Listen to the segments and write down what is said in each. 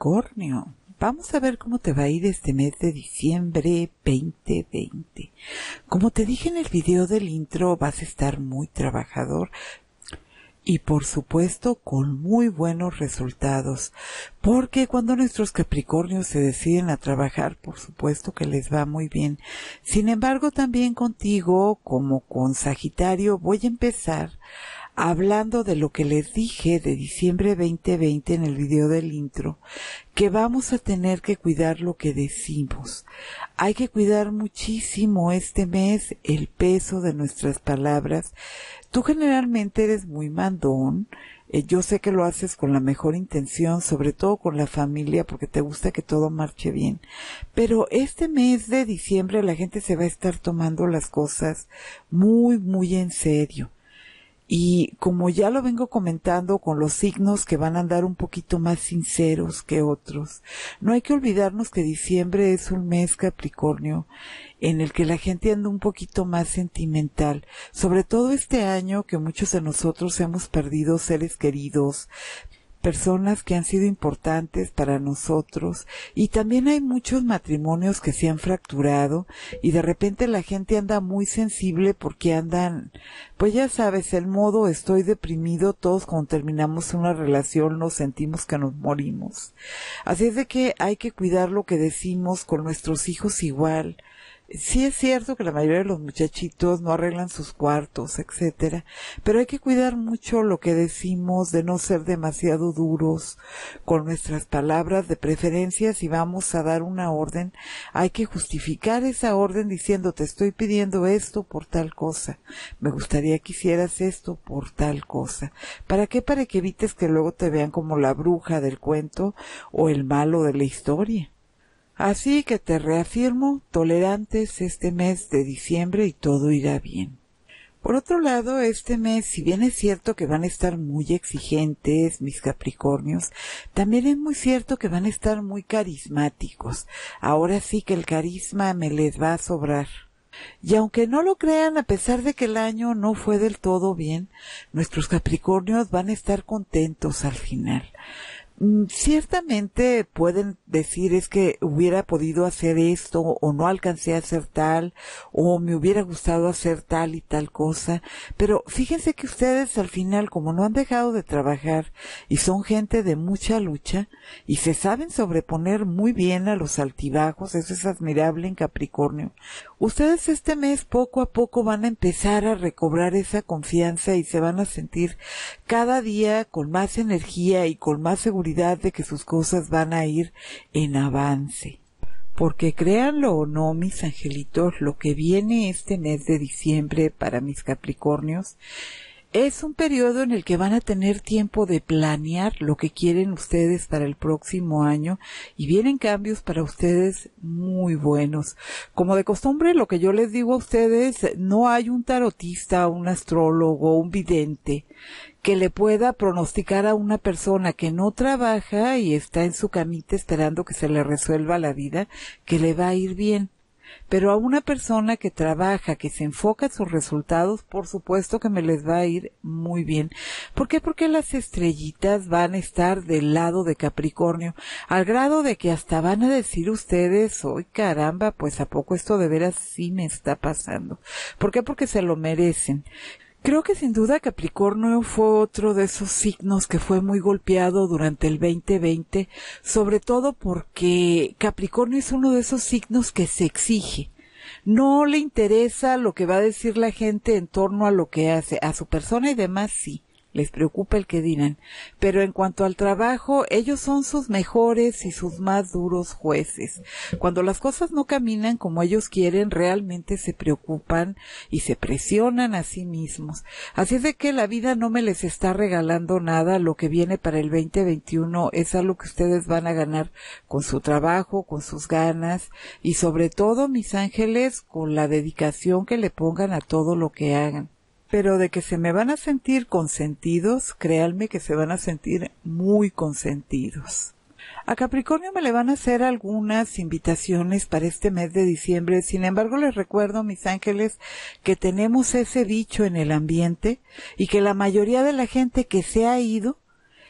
Capricornio. Vamos a ver cómo te va a ir este mes de diciembre 2020. Como te dije en el video del intro, vas a estar muy trabajador y por supuesto con muy buenos resultados, porque cuando nuestros Capricornios se deciden a trabajar, por supuesto que les va muy bien. Sin embargo, también contigo, como con Sagitario, voy a empezar hablando de lo que les dije de diciembre 2020 en el video del intro, que vamos a tener que cuidar lo que decimos. Hay que cuidar muchísimo este mes el peso de nuestras palabras. Tú generalmente eres muy mandón, eh, yo sé que lo haces con la mejor intención, sobre todo con la familia, porque te gusta que todo marche bien. Pero este mes de diciembre la gente se va a estar tomando las cosas muy, muy en serio. Y como ya lo vengo comentando con los signos que van a andar un poquito más sinceros que otros, no hay que olvidarnos que diciembre es un mes Capricornio en el que la gente anda un poquito más sentimental, sobre todo este año que muchos de nosotros hemos perdido seres queridos, personas que han sido importantes para nosotros y también hay muchos matrimonios que se han fracturado y de repente la gente anda muy sensible porque andan, pues ya sabes, el modo estoy deprimido, todos cuando terminamos una relación nos sentimos que nos morimos. Así es de que hay que cuidar lo que decimos con nuestros hijos igual, sí es cierto que la mayoría de los muchachitos no arreglan sus cuartos, etcétera, pero hay que cuidar mucho lo que decimos de no ser demasiado duros con nuestras palabras, de preferencia si vamos a dar una orden, hay que justificar esa orden diciendo te estoy pidiendo esto por tal cosa, me gustaría que hicieras esto por tal cosa. ¿Para qué? Para que evites que luego te vean como la bruja del cuento o el malo de la historia. Así que te reafirmo, tolerantes este mes de diciembre y todo irá bien. Por otro lado, este mes, si bien es cierto que van a estar muy exigentes mis Capricornios, también es muy cierto que van a estar muy carismáticos. Ahora sí que el carisma me les va a sobrar. Y aunque no lo crean, a pesar de que el año no fue del todo bien, nuestros Capricornios van a estar contentos al final. Mm, ciertamente pueden decir es que hubiera podido hacer esto o no alcancé a hacer tal o me hubiera gustado hacer tal y tal cosa, pero fíjense que ustedes al final como no han dejado de trabajar y son gente de mucha lucha y se saben sobreponer muy bien a los altibajos, eso es admirable en Capricornio ustedes este mes poco a poco van a empezar a recobrar esa confianza y se van a sentir cada día con más energía y con más seguridad de que sus cosas van a ir en avance. Porque créanlo o no, mis angelitos, lo que viene este mes de diciembre para mis Capricornios es un periodo en el que van a tener tiempo de planear lo que quieren ustedes para el próximo año y vienen cambios para ustedes muy buenos. Como de costumbre, lo que yo les digo a ustedes, no hay un tarotista, un astrólogo, un vidente que le pueda pronosticar a una persona que no trabaja y está en su camita esperando que se le resuelva la vida, que le va a ir bien pero a una persona que trabaja, que se enfoca en sus resultados, por supuesto que me les va a ir muy bien. ¿Por qué? Porque las estrellitas van a estar del lado de Capricornio, al grado de que hasta van a decir ustedes, hoy caramba, pues a poco esto de veras sí me está pasando. ¿Por qué? Porque se lo merecen. Creo que sin duda Capricornio fue otro de esos signos que fue muy golpeado durante el 2020, sobre todo porque Capricornio es uno de esos signos que se exige. No le interesa lo que va a decir la gente en torno a lo que hace, a su persona y demás sí, les preocupa el que dirán, pero en cuanto al trabajo, ellos son sus mejores y sus más duros jueces. Cuando las cosas no caminan como ellos quieren, realmente se preocupan y se presionan a sí mismos. Así es de que la vida no me les está regalando nada, lo que viene para el 2021 es algo que ustedes van a ganar con su trabajo, con sus ganas y sobre todo, mis ángeles, con la dedicación que le pongan a todo lo que hagan pero de que se me van a sentir consentidos, créanme que se van a sentir muy consentidos. A Capricornio me le van a hacer algunas invitaciones para este mes de diciembre. Sin embargo, les recuerdo, mis ángeles, que tenemos ese dicho en el ambiente y que la mayoría de la gente que se ha ido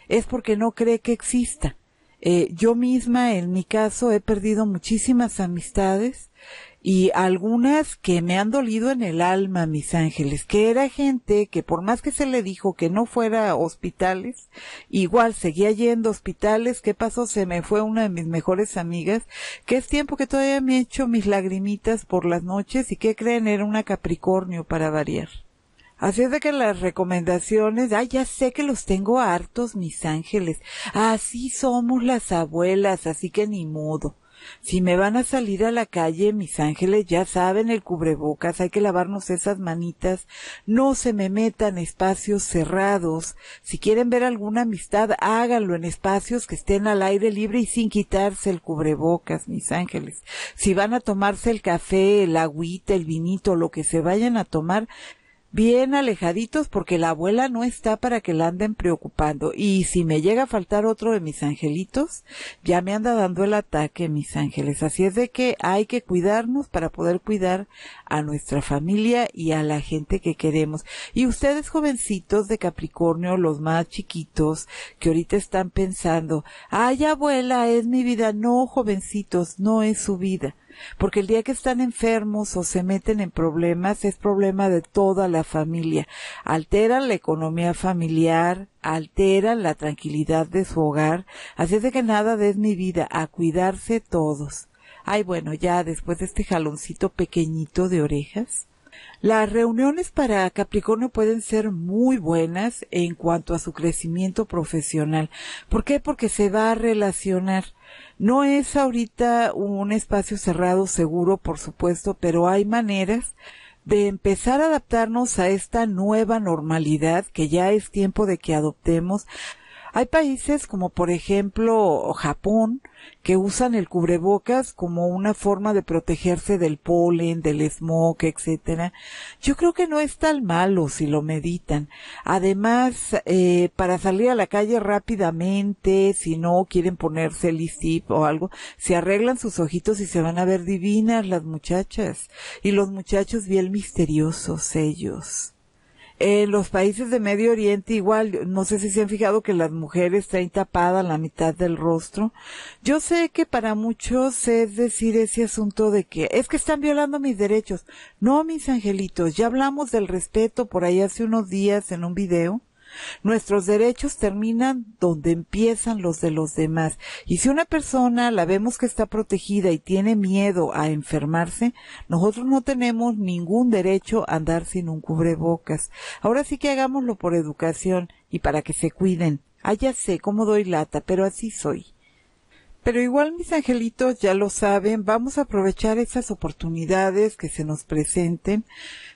es porque no cree que exista. Eh, yo misma, en mi caso, he perdido muchísimas amistades y algunas que me han dolido en el alma, mis ángeles, que era gente que por más que se le dijo que no fuera a hospitales, igual seguía yendo a hospitales, ¿qué pasó? Se me fue una de mis mejores amigas, que es tiempo que todavía me echo mis lagrimitas por las noches y que creen era una Capricornio para variar. Así es de que las recomendaciones, ay, ya sé que los tengo hartos, mis ángeles. Así somos las abuelas, así que ni modo. Si me van a salir a la calle, mis ángeles ya saben el cubrebocas, hay que lavarnos esas manitas, no se me metan espacios cerrados. Si quieren ver alguna amistad, háganlo en espacios que estén al aire libre y sin quitarse el cubrebocas, mis ángeles. Si van a tomarse el café, el agüita, el vinito, lo que se vayan a tomar, bien alejaditos porque la abuela no está para que la anden preocupando. Y si me llega a faltar otro de mis angelitos, ya me anda dando el ataque mis ángeles. Así es de que hay que cuidarnos para poder cuidar a nuestra familia y a la gente que queremos. Y ustedes jovencitos de Capricornio, los más chiquitos, que ahorita están pensando, ay abuela, es mi vida. No, jovencitos, no es su vida porque el día que están enfermos o se meten en problemas es problema de toda la familia. Alteran la economía familiar, alteran la tranquilidad de su hogar, así es de que nada de es mi vida, a cuidarse todos. Ay, bueno, ya después de este jaloncito pequeñito de orejas, las reuniones para Capricornio pueden ser muy buenas en cuanto a su crecimiento profesional. ¿Por qué? Porque se va a relacionar. No es ahorita un espacio cerrado, seguro, por supuesto, pero hay maneras de empezar a adaptarnos a esta nueva normalidad que ya es tiempo de que adoptemos, hay países como por ejemplo Japón que usan el cubrebocas como una forma de protegerse del polen, del smog, etcétera. Yo creo que no es tan malo si lo meditan. Además, eh, para salir a la calle rápidamente, si no quieren ponerse el ICIP o algo, se arreglan sus ojitos y se van a ver divinas las muchachas. Y los muchachos bien misteriosos ellos. En los países de Medio Oriente igual, no sé si se han fijado que las mujeres traen tapadas la mitad del rostro. Yo sé que para muchos es decir ese asunto de que es que están violando mis derechos. No, mis angelitos, ya hablamos del respeto por ahí hace unos días en un video. Nuestros derechos terminan donde empiezan los de los demás. Y si una persona la vemos que está protegida y tiene miedo a enfermarse, nosotros no tenemos ningún derecho a andar sin un cubrebocas. Ahora sí que hagámoslo por educación y para que se cuiden. Ah, ya sé cómo doy lata, pero así soy. Pero igual mis angelitos ya lo saben, vamos a aprovechar esas oportunidades que se nos presenten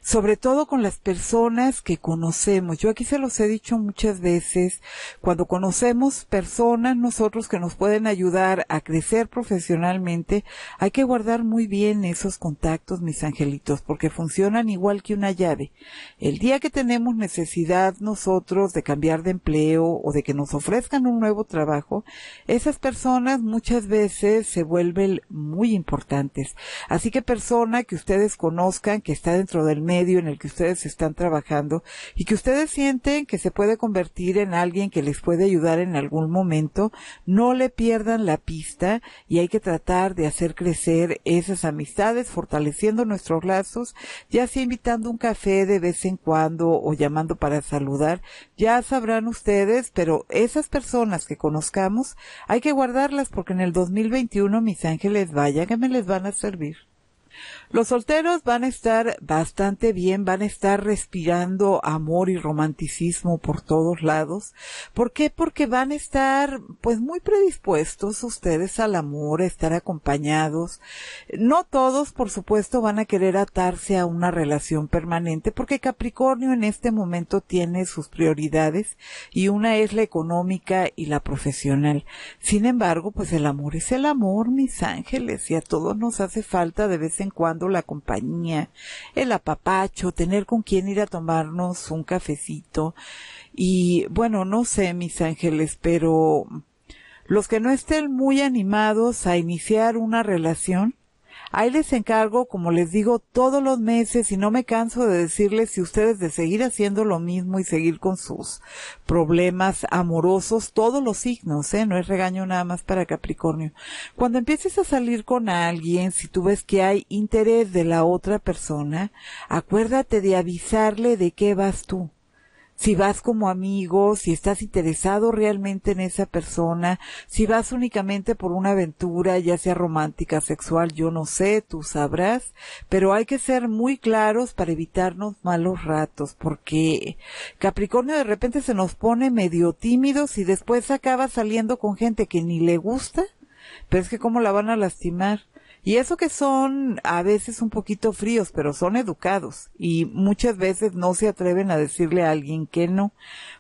sobre todo con las personas que conocemos. Yo aquí se los he dicho muchas veces, cuando conocemos personas nosotros que nos pueden ayudar a crecer profesionalmente, hay que guardar muy bien esos contactos, mis angelitos, porque funcionan igual que una llave. El día que tenemos necesidad nosotros de cambiar de empleo o de que nos ofrezcan un nuevo trabajo, esas personas muchas veces se vuelven muy importantes. Así que persona que ustedes conozcan que está dentro del medio, medio en el que ustedes están trabajando y que ustedes sienten que se puede convertir en alguien que les puede ayudar en algún momento, no le pierdan la pista y hay que tratar de hacer crecer esas amistades, fortaleciendo nuestros lazos, ya sea invitando un café de vez en cuando o llamando para saludar, ya sabrán ustedes, pero esas personas que conozcamos hay que guardarlas porque en el 2021 mis ángeles vaya que me les van a servir. Los solteros van a estar bastante bien, van a estar respirando amor y romanticismo por todos lados. ¿Por qué? Porque van a estar pues muy predispuestos ustedes al amor, a estar acompañados. No todos, por supuesto, van a querer atarse a una relación permanente porque Capricornio en este momento tiene sus prioridades y una es la económica y la profesional. Sin embargo, pues el amor es el amor, mis ángeles, y a todos nos hace falta de vez en cuando la compañía, el apapacho, tener con quién ir a tomarnos un cafecito. Y bueno, no sé, mis ángeles, pero los que no estén muy animados a iniciar una relación, Ahí les encargo, como les digo, todos los meses y no me canso de decirles si ustedes de seguir haciendo lo mismo y seguir con sus problemas amorosos, todos los signos, ¿eh? No es regaño nada más para Capricornio. Cuando empieces a salir con alguien, si tú ves que hay interés de la otra persona, acuérdate de avisarle de qué vas tú si vas como amigo, si estás interesado realmente en esa persona, si vas únicamente por una aventura, ya sea romántica, sexual, yo no sé, tú sabrás, pero hay que ser muy claros para evitarnos malos ratos, porque Capricornio de repente se nos pone medio tímidos y después acaba saliendo con gente que ni le gusta, pero es que cómo la van a lastimar. Y eso que son a veces un poquito fríos, pero son educados y muchas veces no se atreven a decirle a alguien que no.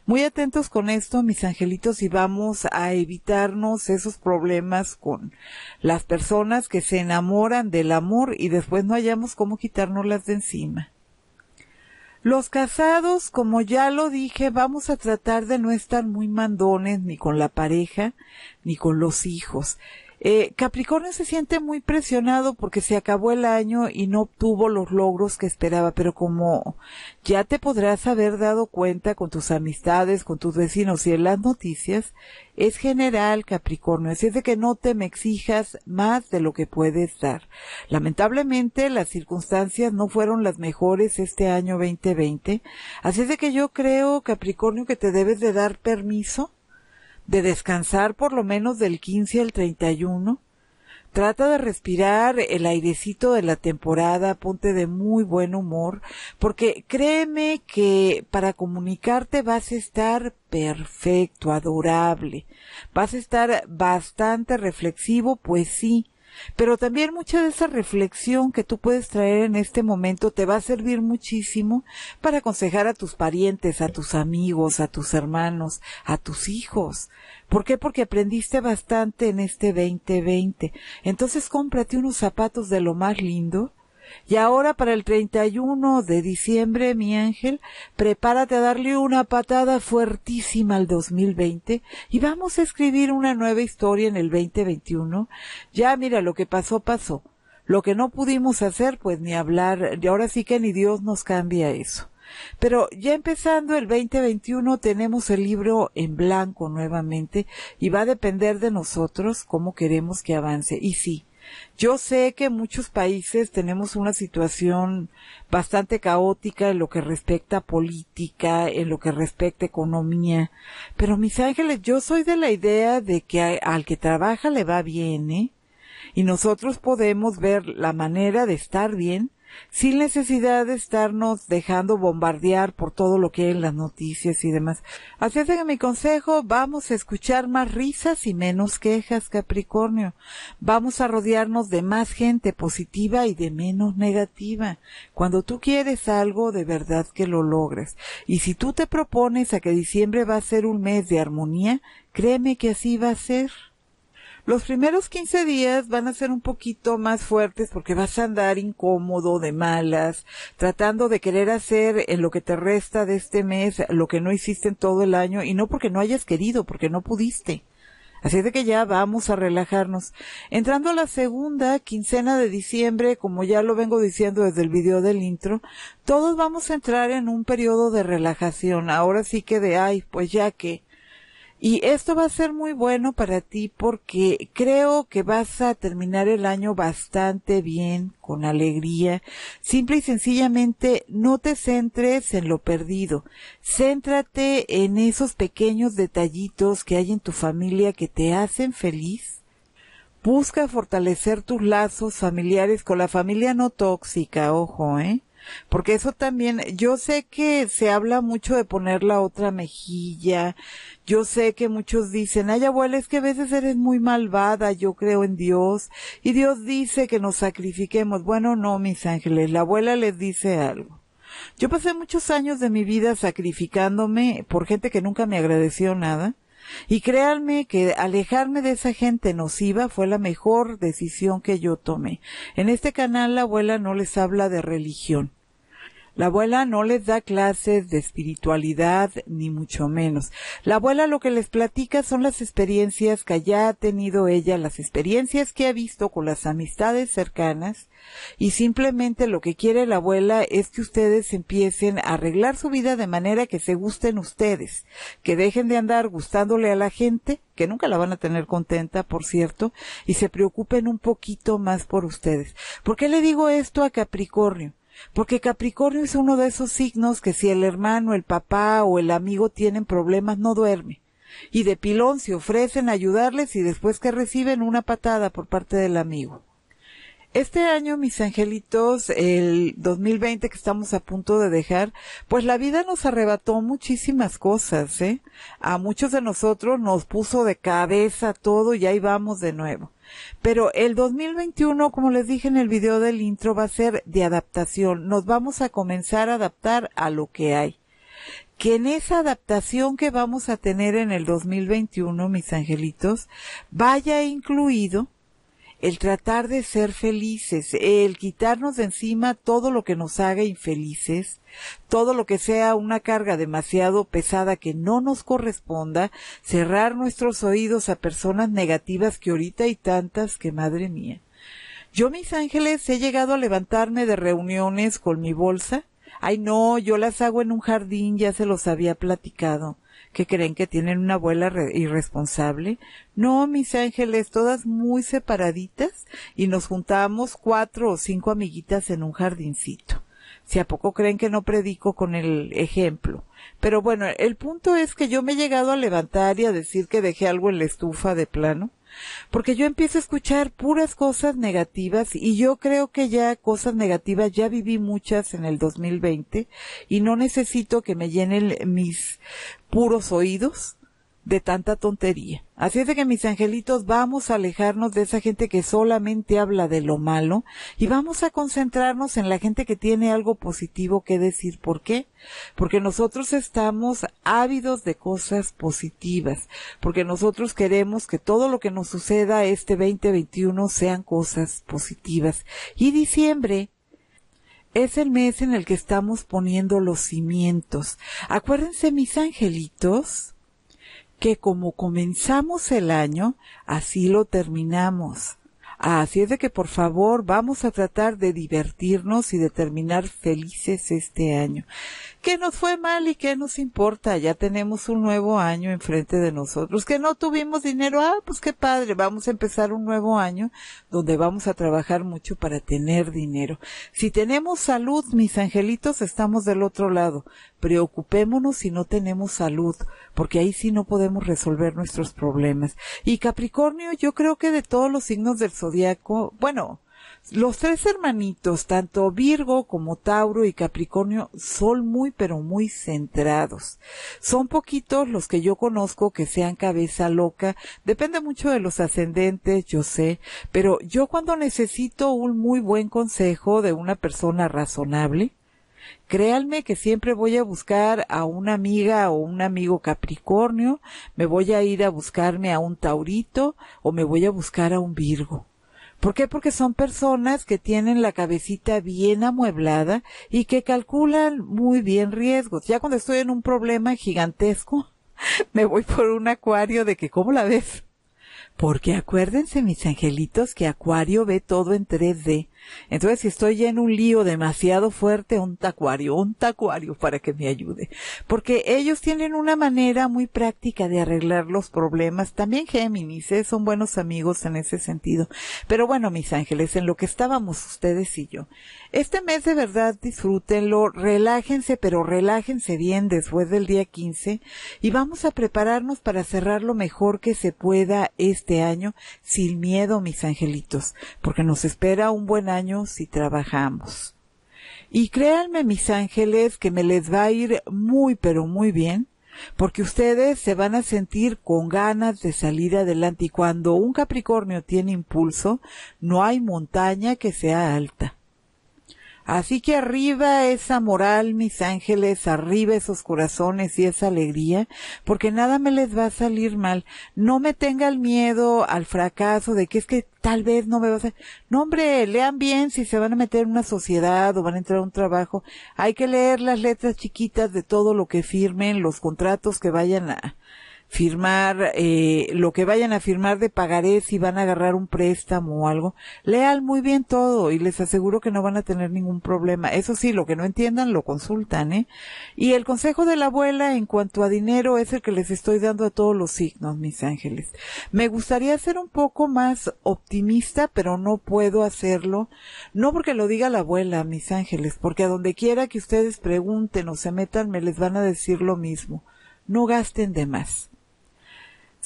Muy atentos con esto, mis angelitos, y vamos a evitarnos esos problemas con las personas que se enamoran del amor y después no hallamos cómo quitárnoslas de encima. Los casados, como ya lo dije, vamos a tratar de no estar muy mandones ni con la pareja ni con los hijos. Eh, Capricornio se siente muy presionado porque se acabó el año y no obtuvo los logros que esperaba, pero como ya te podrás haber dado cuenta con tus amistades, con tus vecinos y en las noticias, es general Capricornio, así es de que no te me exijas más de lo que puedes dar. Lamentablemente las circunstancias no fueron las mejores este año 2020, así es de que yo creo Capricornio que te debes de dar permiso de descansar por lo menos del 15 al 31. Trata de respirar el airecito de la temporada, ponte de muy buen humor, porque créeme que para comunicarte vas a estar perfecto, adorable, vas a estar bastante reflexivo, pues sí, pero también mucha de esa reflexión que tú puedes traer en este momento te va a servir muchísimo para aconsejar a tus parientes, a tus amigos, a tus hermanos, a tus hijos. ¿Por qué? Porque aprendiste bastante en este 2020. Entonces cómprate unos zapatos de lo más lindo, y ahora para el 31 de diciembre, mi ángel, prepárate a darle una patada fuertísima al 2020 y vamos a escribir una nueva historia en el 2021. Ya mira, lo que pasó, pasó. Lo que no pudimos hacer, pues ni hablar, y ahora sí que ni Dios nos cambia eso. Pero ya empezando el 2021 tenemos el libro en blanco nuevamente y va a depender de nosotros cómo queremos que avance. Y sí, yo sé que en muchos países tenemos una situación bastante caótica en lo que respecta a política, en lo que respecta a economía, pero mis ángeles, yo soy de la idea de que al que trabaja le va bien, ¿eh? Y nosotros podemos ver la manera de estar bien sin necesidad de estarnos dejando bombardear por todo lo que hay en las noticias y demás. Así es que mi consejo, vamos a escuchar más risas y menos quejas, Capricornio. Vamos a rodearnos de más gente positiva y de menos negativa. Cuando tú quieres algo, de verdad que lo logres. Y si tú te propones a que diciembre va a ser un mes de armonía, créeme que así va a ser. Los primeros 15 días van a ser un poquito más fuertes porque vas a andar incómodo, de malas, tratando de querer hacer en eh, lo que te resta de este mes lo que no hiciste en todo el año y no porque no hayas querido, porque no pudiste. Así de que ya vamos a relajarnos. Entrando a la segunda quincena de diciembre, como ya lo vengo diciendo desde el video del intro, todos vamos a entrar en un periodo de relajación. Ahora sí que de, ay, pues ya que y esto va a ser muy bueno para ti porque creo que vas a terminar el año bastante bien, con alegría. Simple y sencillamente no te centres en lo perdido. Céntrate en esos pequeños detallitos que hay en tu familia que te hacen feliz. Busca fortalecer tus lazos familiares con la familia no tóxica, ojo, ¿eh? Porque eso también, yo sé que se habla mucho de poner la otra mejilla, yo sé que muchos dicen, ay abuela, es que a veces eres muy malvada, yo creo en Dios, y Dios dice que nos sacrifiquemos. Bueno, no, mis ángeles, la abuela les dice algo. Yo pasé muchos años de mi vida sacrificándome por gente que nunca me agradeció nada y créanme que alejarme de esa gente nociva fue la mejor decisión que yo tomé. En este canal la abuela no les habla de religión. La abuela no les da clases de espiritualidad, ni mucho menos. La abuela lo que les platica son las experiencias que ya ha tenido ella, las experiencias que ha visto con las amistades cercanas, y simplemente lo que quiere la abuela es que ustedes empiecen a arreglar su vida de manera que se gusten ustedes, que dejen de andar gustándole a la gente, que nunca la van a tener contenta, por cierto, y se preocupen un poquito más por ustedes. ¿Por qué le digo esto a Capricornio? Porque Capricornio es uno de esos signos que si el hermano, el papá o el amigo tienen problemas no duerme. Y de pilón se ofrecen a ayudarles y después que reciben una patada por parte del amigo. Este año, mis angelitos, el 2020 que estamos a punto de dejar, pues la vida nos arrebató muchísimas cosas, ¿eh? A muchos de nosotros nos puso de cabeza todo y ahí vamos de nuevo. Pero el 2021, como les dije en el video del intro, va a ser de adaptación. Nos vamos a comenzar a adaptar a lo que hay que en esa adaptación que vamos a tener en el 2021, mis angelitos, vaya incluido el tratar de ser felices, el quitarnos de encima todo lo que nos haga infelices, todo lo que sea una carga demasiado pesada que no nos corresponda, cerrar nuestros oídos a personas negativas que ahorita hay tantas que madre mía. Yo, mis ángeles, he llegado a levantarme de reuniones con mi bolsa. Ay, no, yo las hago en un jardín, ya se los había platicado que creen que tienen una abuela irresponsable. No, mis ángeles, todas muy separaditas y nos juntamos cuatro o cinco amiguitas en un jardincito. Si a poco creen que no predico con el ejemplo. Pero bueno, el punto es que yo me he llegado a levantar y a decir que dejé algo en la estufa de plano porque yo empiezo a escuchar puras cosas negativas y yo creo que ya cosas negativas ya viví muchas en el 2020 y no necesito que me llenen mis puros oídos de tanta tontería. Así es de que mis angelitos vamos a alejarnos de esa gente que solamente habla de lo malo y vamos a concentrarnos en la gente que tiene algo positivo que decir. ¿Por qué? Porque nosotros estamos ávidos de cosas positivas, porque nosotros queremos que todo lo que nos suceda este 2021 sean cosas positivas. Y diciembre es el mes en el que estamos poniendo los cimientos. Acuérdense mis angelitos que como comenzamos el año, así lo terminamos. Así es de que por favor vamos a tratar de divertirnos y de terminar felices este año. ¿Qué nos fue mal y qué nos importa, ya tenemos un nuevo año enfrente de nosotros. Que no tuvimos dinero, ah, pues qué padre, vamos a empezar un nuevo año donde vamos a trabajar mucho para tener dinero. Si tenemos salud, mis angelitos, estamos del otro lado. Preocupémonos si no tenemos salud, porque ahí sí no podemos resolver nuestros problemas. Y Capricornio, yo creo que de todos los signos del bueno, los tres hermanitos, tanto Virgo como Tauro y Capricornio, son muy pero muy centrados. Son poquitos los que yo conozco que sean cabeza loca. Depende mucho de los ascendentes, yo sé, pero yo cuando necesito un muy buen consejo de una persona razonable, Créanme que siempre voy a buscar a una amiga o un amigo Capricornio, me voy a ir a buscarme a un Taurito o me voy a buscar a un Virgo ¿Por qué? Porque son personas que tienen la cabecita bien amueblada y que calculan muy bien riesgos. Ya cuando estoy en un problema gigantesco, me voy por un acuario de que, ¿cómo la ves? Porque acuérdense, mis angelitos, que Acuario ve todo en 3D. Entonces, si estoy en un lío demasiado fuerte, un tacuario, un tacuario para que me ayude. Porque ellos tienen una manera muy práctica de arreglar los problemas. También Géminis, ¿eh? son buenos amigos en ese sentido. Pero bueno, mis ángeles, en lo que estábamos ustedes y yo. Este mes de verdad disfrútenlo, relájense, pero relájense bien después del día 15 y vamos a prepararnos para cerrar lo mejor que se pueda este año sin miedo, mis angelitos, porque nos espera un buen año si trabajamos. Y créanme, mis ángeles, que me les va a ir muy, pero muy bien, porque ustedes se van a sentir con ganas de salir adelante y cuando un Capricornio tiene impulso, no hay montaña que sea alta. Así que arriba esa moral, mis ángeles, arriba esos corazones y esa alegría, porque nada me les va a salir mal. No me tenga el miedo al fracaso de que es que tal vez no me va a salir. No, hombre, lean bien si se van a meter en una sociedad o van a entrar a un trabajo. Hay que leer las letras chiquitas de todo lo que firmen, los contratos que vayan a, firmar eh, lo que vayan a firmar de pagaré si van a agarrar un préstamo o algo, lean muy bien todo y les aseguro que no van a tener ningún problema. Eso sí, lo que no entiendan lo consultan, ¿eh? Y el consejo de la abuela en cuanto a dinero es el que les estoy dando a todos los signos, mis ángeles. Me gustaría ser un poco más optimista, pero no puedo hacerlo, no porque lo diga la abuela, mis ángeles, porque a donde quiera que ustedes pregunten o se metan, me les van a decir lo mismo. No gasten de más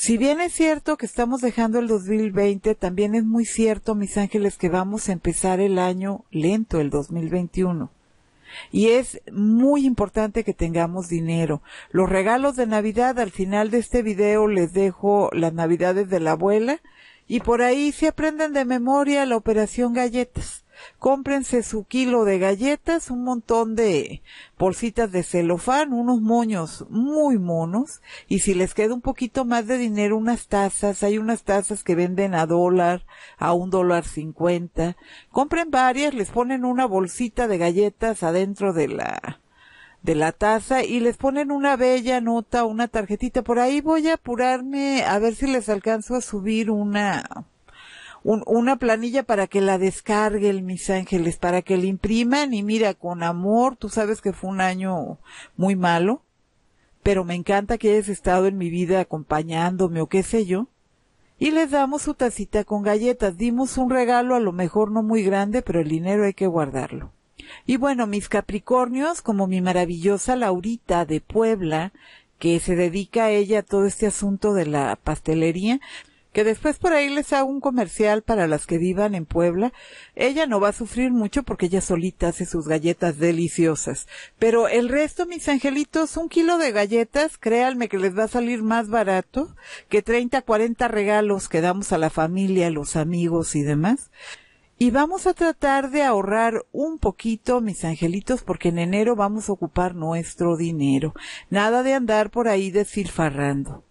si bien es cierto que estamos dejando el 2020, también es muy cierto, mis ángeles, que vamos a empezar el año lento, el 2021. Y es muy importante que tengamos dinero. Los regalos de Navidad, al final de este video les dejo las Navidades de la abuela y por ahí se aprenden de memoria la operación galletas cómprense su kilo de galletas, un montón de bolsitas de celofán, unos moños muy monos, y si les queda un poquito más de dinero, unas tazas, hay unas tazas que venden a dólar, a un dólar cincuenta, compren varias, les ponen una bolsita de galletas adentro de la de la taza y les ponen una bella nota, una tarjetita. Por ahí voy a apurarme a ver si les alcanzo a subir una, un, una planilla para que la descarguen, mis ángeles, para que la impriman y mira, con amor, tú sabes que fue un año muy malo, pero me encanta que hayas estado en mi vida acompañándome o qué sé yo. Y les damos su tacita con galletas, dimos un regalo a lo mejor no muy grande, pero el dinero hay que guardarlo. Y bueno, mis Capricornios, como mi maravillosa Laurita de Puebla, que se dedica a ella a todo este asunto de la pastelería, que después por ahí les hago un comercial para las que vivan en Puebla. Ella no va a sufrir mucho porque ella solita hace sus galletas deliciosas. Pero el resto, mis angelitos, un kilo de galletas, créanme que les va a salir más barato que 30, 40 regalos que damos a la familia, a los amigos y demás. Y vamos a tratar de ahorrar un poquito, mis angelitos, porque en enero vamos a ocupar nuestro dinero. Nada de andar por ahí desilfarrando.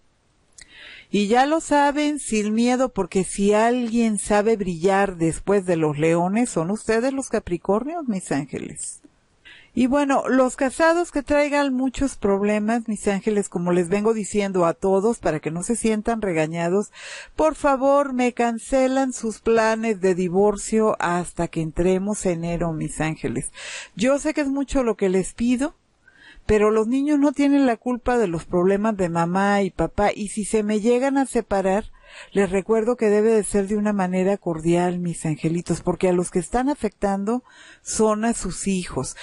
Y ya lo saben sin miedo, porque si alguien sabe brillar después de los leones, son ustedes los Capricornios, mis ángeles. Y bueno, los casados que traigan muchos problemas, mis ángeles, como les vengo diciendo a todos para que no se sientan regañados, por favor me cancelan sus planes de divorcio hasta que entremos enero, mis ángeles. Yo sé que es mucho lo que les pido, pero los niños no tienen la culpa de los problemas de mamá y papá y si se me llegan a separar, les recuerdo que debe de ser de una manera cordial, mis angelitos, porque a los que están afectando son a sus hijos.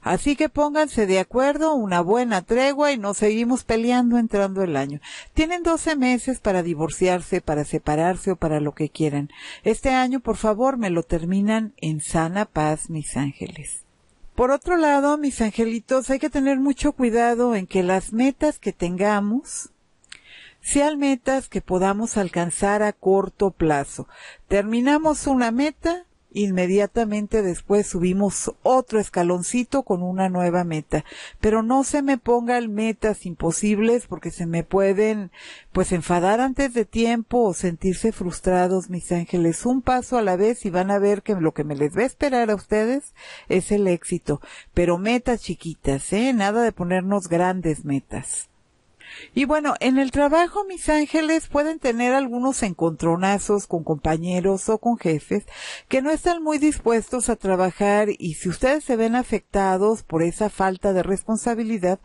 Así que pónganse de acuerdo, una buena tregua y nos seguimos peleando entrando el año. Tienen 12 meses para divorciarse, para separarse o para lo que quieran. Este año, por favor, me lo terminan en sana paz, mis ángeles. Por otro lado, mis angelitos, hay que tener mucho cuidado en que las metas que tengamos sean metas que podamos alcanzar a corto plazo. Terminamos una meta Inmediatamente después subimos otro escaloncito con una nueva meta. Pero no se me pongan metas imposibles porque se me pueden pues enfadar antes de tiempo o sentirse frustrados, mis ángeles. Un paso a la vez y van a ver que lo que me les va a esperar a ustedes es el éxito. Pero metas chiquitas, ¿eh? Nada de ponernos grandes metas. Y bueno, en el trabajo, mis ángeles, pueden tener algunos encontronazos con compañeros o con jefes que no están muy dispuestos a trabajar y si ustedes se ven afectados por esa falta de responsabilidad,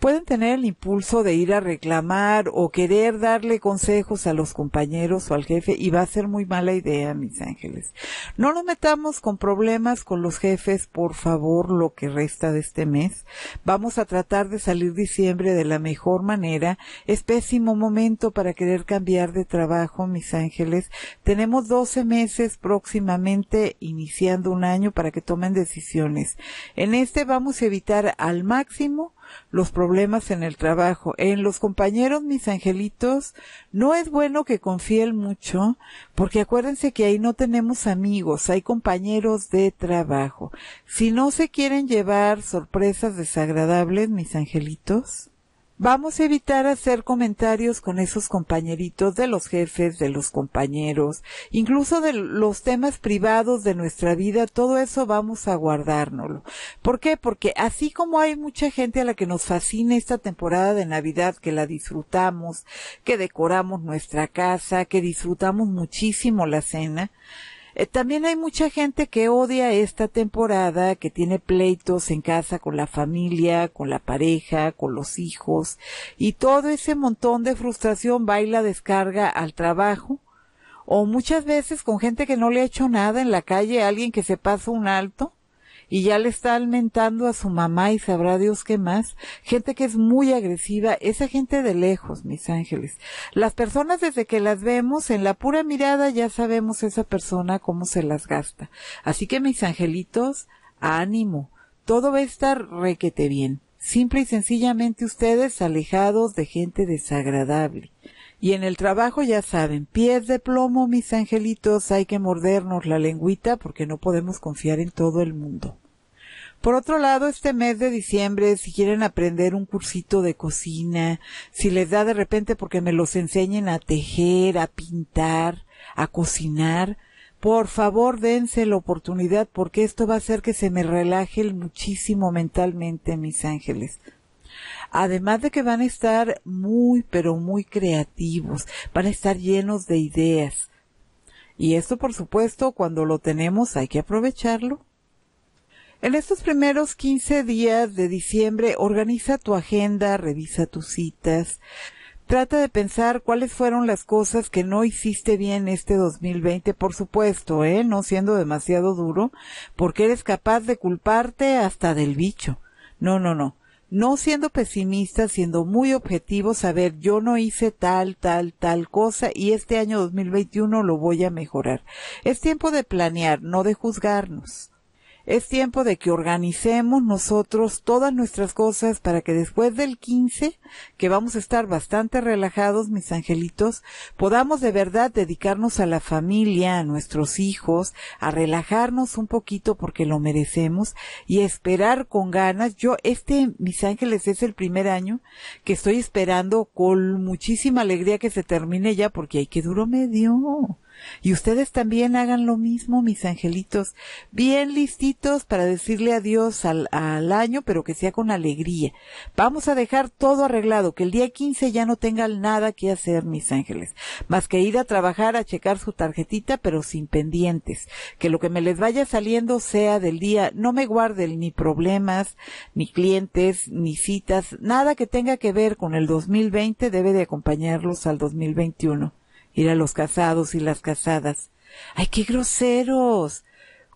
pueden tener el impulso de ir a reclamar o querer darle consejos a los compañeros o al jefe y va a ser muy mala idea, mis ángeles. No nos metamos con problemas con los jefes, por favor, lo que resta de este mes. Vamos a tratar de salir diciembre de la mejor manera. Es pésimo momento para querer cambiar de trabajo, mis ángeles. Tenemos 12 meses próximamente iniciando un año para que tomen decisiones. En este vamos a evitar al máximo los problemas en el trabajo. En los compañeros, mis angelitos, no es bueno que confíen mucho, porque acuérdense que ahí no tenemos amigos, hay compañeros de trabajo. Si no se quieren llevar sorpresas desagradables, mis angelitos, Vamos a evitar hacer comentarios con esos compañeritos de los jefes, de los compañeros, incluso de los temas privados de nuestra vida, todo eso vamos a guardárnoslo. ¿Por qué? Porque así como hay mucha gente a la que nos fascina esta temporada de Navidad, que la disfrutamos, que decoramos nuestra casa, que disfrutamos muchísimo la cena, eh, también hay mucha gente que odia esta temporada, que tiene pleitos en casa con la familia, con la pareja, con los hijos, y todo ese montón de frustración baila descarga al trabajo, o muchas veces con gente que no le ha hecho nada en la calle, alguien que se pasa un alto, y ya le está alimentando a su mamá y sabrá Dios qué más. Gente que es muy agresiva, esa gente de lejos, mis ángeles. Las personas desde que las vemos, en la pura mirada ya sabemos esa persona cómo se las gasta. Así que mis angelitos, ánimo. Todo va a estar requete bien. Simple y sencillamente ustedes alejados de gente desagradable. Y en el trabajo ya saben, pies de plomo, mis angelitos, hay que mordernos la lengüita porque no podemos confiar en todo el mundo. Por otro lado, este mes de diciembre, si quieren aprender un cursito de cocina, si les da de repente porque me los enseñen a tejer, a pintar, a cocinar, por favor dense la oportunidad porque esto va a hacer que se me relaje muchísimo mentalmente, mis ángeles. Además de que van a estar muy, pero muy creativos, van a estar llenos de ideas. Y esto, por supuesto, cuando lo tenemos hay que aprovecharlo en estos primeros 15 días de diciembre, organiza tu agenda, revisa tus citas. Trata de pensar cuáles fueron las cosas que no hiciste bien este 2020, por supuesto, ¿eh? No siendo demasiado duro, porque eres capaz de culparte hasta del bicho. No, no, no. No siendo pesimista, siendo muy objetivo, saber yo no hice tal, tal, tal cosa y este año 2021 lo voy a mejorar. Es tiempo de planear, no de juzgarnos. Es tiempo de que organicemos nosotros todas nuestras cosas para que después del 15, que vamos a estar bastante relajados, mis angelitos, podamos de verdad dedicarnos a la familia, a nuestros hijos, a relajarnos un poquito porque lo merecemos y esperar con ganas. Yo, este, mis ángeles, es el primer año que estoy esperando con muchísima alegría que se termine ya porque hay que duro medio. Y ustedes también hagan lo mismo, mis angelitos, bien listitos para decirle adiós al, al año, pero que sea con alegría. Vamos a dejar todo arreglado, que el día 15 ya no tengan nada que hacer, mis ángeles, más que ir a trabajar a checar su tarjetita, pero sin pendientes. Que lo que me les vaya saliendo sea del día, no me guarden ni problemas, ni clientes, ni citas, nada que tenga que ver con el 2020 debe de acompañarlos al 2021 ir a los casados y las casadas. ¡Ay, qué groseros!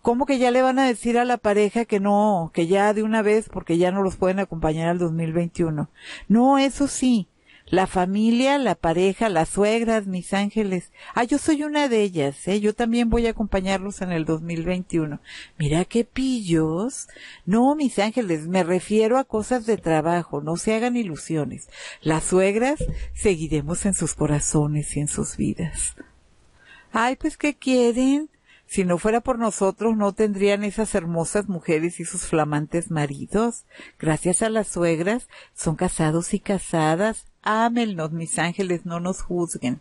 ¿Cómo que ya le van a decir a la pareja que no, que ya de una vez porque ya no los pueden acompañar al 2021? No, eso sí, la familia, la pareja, las suegras, mis ángeles. Ah, yo soy una de ellas, ¿eh? Yo también voy a acompañarlos en el 2021. Mira qué pillos. No, mis ángeles, me refiero a cosas de trabajo, no se hagan ilusiones. Las suegras seguiremos en sus corazones y en sus vidas. Ay, pues, ¿qué quieren? Si no fuera por nosotros, no tendrían esas hermosas mujeres y sus flamantes maridos. Gracias a las suegras, son casados y casadas, Ámenos mis ángeles, no nos juzguen.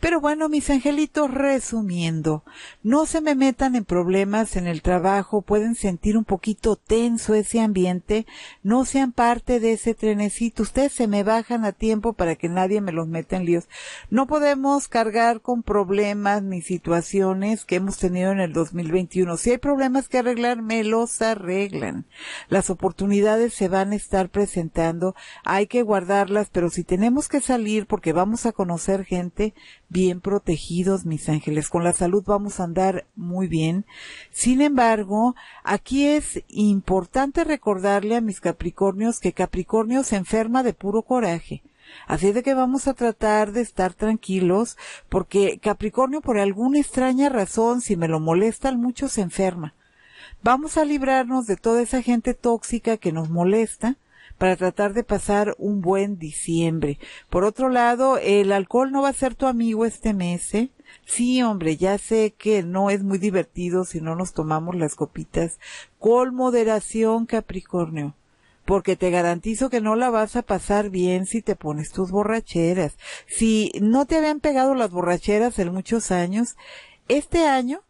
Pero bueno, mis angelitos, resumiendo, no se me metan en problemas en el trabajo, pueden sentir un poquito tenso ese ambiente, no sean parte de ese trenecito, ustedes se me bajan a tiempo para que nadie me los meta en líos. No podemos cargar con problemas ni situaciones que hemos tenido en el 2021. Si hay problemas que arreglar, me los arreglan. Las oportunidades se van a estar presentando, hay que guardarlas, pero si tenemos que salir porque vamos a conocer gente, bien protegidos, mis ángeles. Con la salud vamos a andar muy bien. Sin embargo, aquí es importante recordarle a mis Capricornios que Capricornio se enferma de puro coraje. Así de que vamos a tratar de estar tranquilos, porque Capricornio por alguna extraña razón, si me lo molestan mucho, se enferma. Vamos a librarnos de toda esa gente tóxica que nos molesta, para tratar de pasar un buen diciembre. Por otro lado, el alcohol no va a ser tu amigo este mes, ¿eh? Sí, hombre, ya sé que no es muy divertido si no nos tomamos las copitas con moderación, Capricornio porque te garantizo que no la vas a pasar bien si te pones tus borracheras. Si no te habían pegado las borracheras en muchos años, este año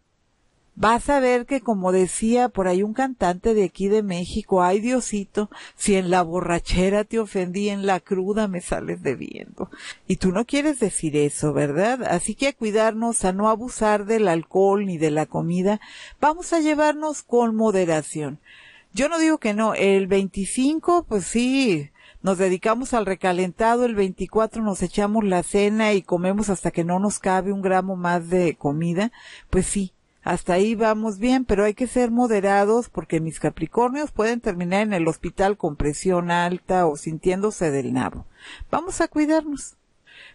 vas a ver que como decía por ahí un cantante de aquí de México, ay Diosito, si en la borrachera te ofendí, en la cruda me sales debiendo. Y tú no quieres decir eso, ¿verdad? Así que a cuidarnos, a no abusar del alcohol ni de la comida, vamos a llevarnos con moderación. Yo no digo que no, el 25, pues sí, nos dedicamos al recalentado, el 24 nos echamos la cena y comemos hasta que no nos cabe un gramo más de comida, pues sí, hasta ahí vamos bien, pero hay que ser moderados porque mis Capricornios pueden terminar en el hospital con presión alta o sintiéndose del nabo. Vamos a cuidarnos.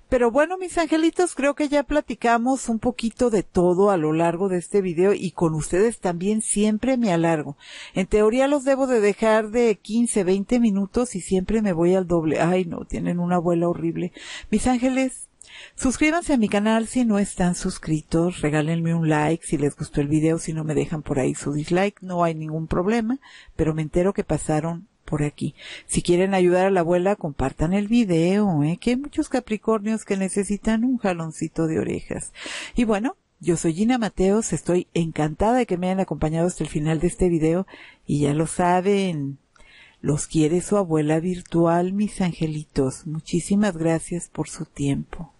Pero bueno, mis angelitos, creo que ya platicamos un poquito de todo a lo largo de este video y con ustedes también siempre me alargo. En teoría los debo de dejar de 15, 20 minutos y siempre me voy al doble. Ay, no, tienen una abuela horrible. Mis ángeles, Suscríbanse a mi canal si no están suscritos, regálenme un like si les gustó el video, si no me dejan por ahí su dislike, no hay ningún problema, pero me entero que pasaron por aquí. Si quieren ayudar a la abuela, compartan el video, ¿eh? que hay muchos Capricornios que necesitan un jaloncito de orejas. Y bueno, yo soy Gina Mateos, estoy encantada de que me hayan acompañado hasta el final de este video y ya lo saben. Los quiere su abuela virtual, mis angelitos. Muchísimas gracias por su tiempo.